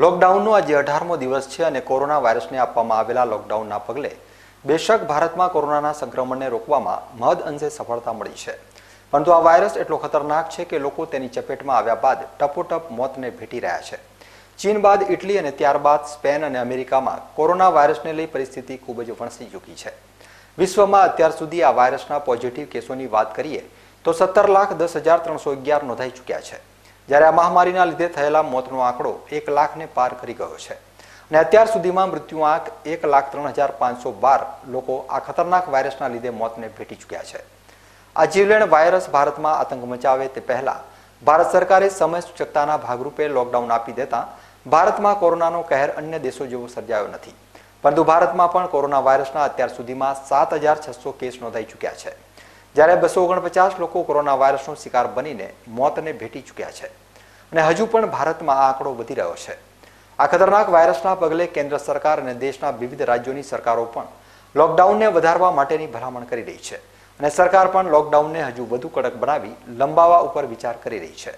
લોકડાઉનનો આજે અઢારમો દિવસ છે અને કોરોના વાયરસને આપવામાં આવેલા લોકડાઉનના પગલે બેશક ભારતમાં કોરોનાના સંક્રમણને રોકવામાં મહદ અંશે સફળતા મળી છે પરંતુ આ વાયરસ એટલો ખતરનાક છે કે લોકો તેની ચપેટમાં આવ્યા બાદ ટપોટપ મોતને ભેટી રહ્યા છે ચીન બાદ ઇટલી અને ત્યારબાદ સ્પેન અને અમેરિકામાં કોરોના વાયરસને લઈ પરિસ્થિતિ ખૂબ જ વણસી ચૂકી છે વિશ્વમાં અત્યાર સુધી આ વાયરસના પોઝિટિવ કેસોની વાત કરીએ તો સત્તર લાખ દસ હજાર ત્રણસો અગિયાર નોંધાઈ ચૂક્યા છે જ્યારે આ મહામારીના લીધે થયેલા મોતનો આંકડો એક લાખને પાર કરી ગયો છે અને અત્યાર સુધીમાં મૃત્યુ આંક એક લાખ ત્રણ હજાર પાંચસો બાર લોકો આ ખતરનાક વાયરસના લીધે મોતને ભેટી ચૂક્યા છે આ જીવલેણ વાયરસ ભારતમાં આતંક મચાવે તે પહેલા ભારત સરકારે સમય સૂચકતાના ભાગરૂપે લોકડાઉન આપી દેતા ભારતમાં કોરોનાનો કહેર અન્ય દેશો જેવો સર્જાયો નથી પરંતુ ભારતમાં પણ કોરોના વાયરસના અત્યાર સુધીમાં સાત હજાર છસો કેસ નોંધાઈ ચૂક્યા છે જ્યારે બસો ઓગણપચાસ લોકો કોરોના વાયરસનો શિકાર બનીને મોતને ભેટી ચૂક્યા છે અને હજુ પણ ભારતમાં આ આંકડો વધી રહ્યો છે આ ખતરનાક વાયરસના પગલે કેન્દ્ર સરકાર અને દેશના વિવિધ રાજ્યોની સરકારો પણ લોકડાઉનને વધારવા માટેની ભલામણ કરી રહી છે અને સરકાર પણ લોકડાઉનને હજુ વધુ કડક બનાવી લંબાવા ઉપર વિચાર કરી રહી છે